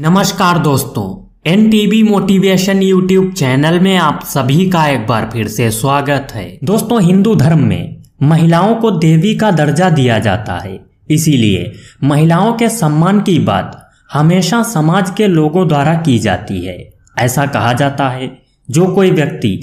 नमस्कार दोस्तों N TV motivation YouTube channel में आप सभी का एक बार फिर से स्वागत है दोस्तों हिंदू धर्म में महिलाओं को देवी का दर्जा दिया जाता है इसीलिए महिलाओं के सम्मान की बात हमेशा समाज के लोगों द्वारा की जाती है ऐसा कहा जाता है जो कोई व्यक्ति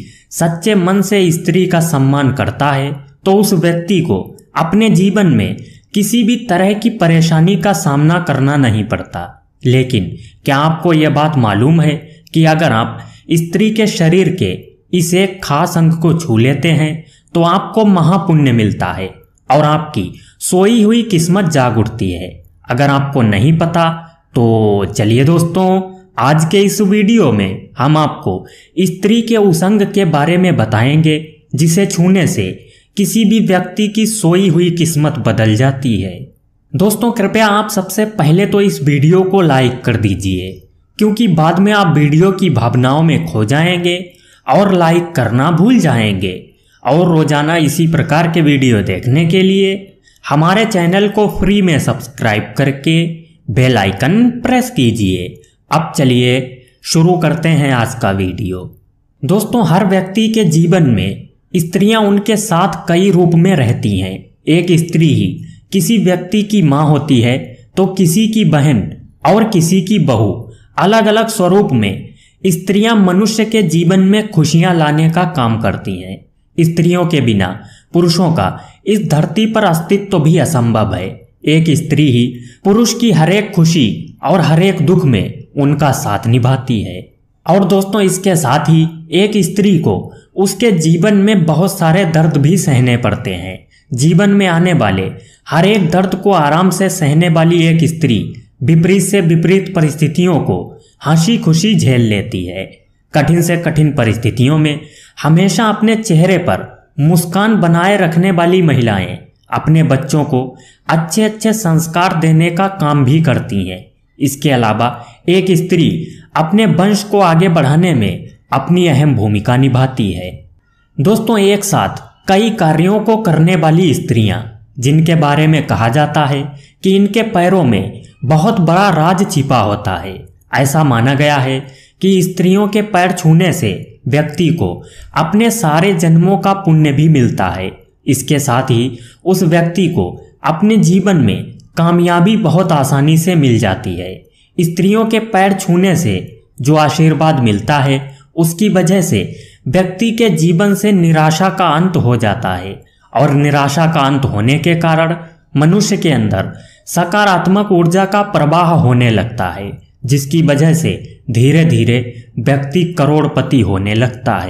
सच्चे मन से स्त्री का सम्मान करता है तो उस व्यक्ति को अपने जीवन में किसी भी तरह की परेशानी का सामना करना नहीं पड़ता लेकिन क्या आपको यह बात मालूम है कि अगर आप स्त्री के शरीर के इस एक खास अंग को छू लेते हैं तो आपको महापुण्य मिलता है और आपकी सोई हुई किस्मत जाग उठती है अगर आपको नहीं पता तो चलिए दोस्तों आज के इस वीडियो में हम आपको स्त्री के उस अंग के बारे में बताएंगे जिसे छूने से किसी भी व्यक्ति की सोई हुई किस्मत बदल जाती है दोस्तों कृपया आप सबसे पहले तो इस वीडियो को लाइक कर दीजिए क्योंकि बाद में आप वीडियो की भावनाओं में खो जाएंगे और लाइक करना भूल जाएंगे और रोज़ाना इसी प्रकार के वीडियो देखने के लिए हमारे चैनल को फ्री में सब्सक्राइब करके बेल आइकन प्रेस कीजिए अब चलिए शुरू करते हैं आज का वीडियो दोस्तों हर व्यक्ति के जीवन में स्त्रियां उनके साथ कई रूप में रहती हैं एक स्त्री ही किसी व्यक्ति की माँ होती है तो किसी की बहन और किसी की बहू अलग अलग स्वरूप में स्त्रियां मनुष्य के जीवन में खुशियां लाने का काम करती हैं स्त्रियों के बिना पुरुषों का इस धरती पर अस्तित्व तो भी असंभव है एक स्त्री ही पुरुष की हरेक खुशी और हरेक दुख में उनका साथ निभाती है और दोस्तों इसके साथ ही एक स्त्री को उसके जीवन में बहुत सारे दर्द भी सहने पड़ते हैं जीवन में आने वाले हर एक दर्द को आराम से सहने वाली एक स्त्री विपरीत से विपरीत परिस्थितियों को हंसी खुशी झेल लेती है कठिन से कठिन परिस्थितियों में हमेशा अपने चेहरे पर मुस्कान बनाए रखने वाली महिलाएं अपने बच्चों को अच्छे अच्छे संस्कार देने का काम भी करती हैं इसके अलावा एक स्त्री अपने वंश को आगे बढ़ाने में अपनी अहम भूमिका निभाती है दोस्तों एक साथ कई कार्यों को करने वाली स्त्रियां जिनके बारे में कहा जाता है कि इनके पैरों में बहुत बड़ा राज छिपा होता है ऐसा माना गया है कि स्त्रियों के पैर छूने से व्यक्ति को अपने सारे जन्मों का पुण्य भी मिलता है इसके साथ ही उस व्यक्ति को अपने जीवन में कामयाबी बहुत आसानी से मिल जाती है स्त्रियों के पैर छूने से जो आशीर्वाद मिलता है उसकी वजह से व्यक्ति के जीवन से निराशा का अंत हो जाता है और निराशा का अंत होने के कारण मनुष्य के अंदर सकारात्मक ऊर्जा का प्रवाह होने लगता है जिसकी वजह से धीरे धीरे व्यक्ति करोड़पति होने लगता है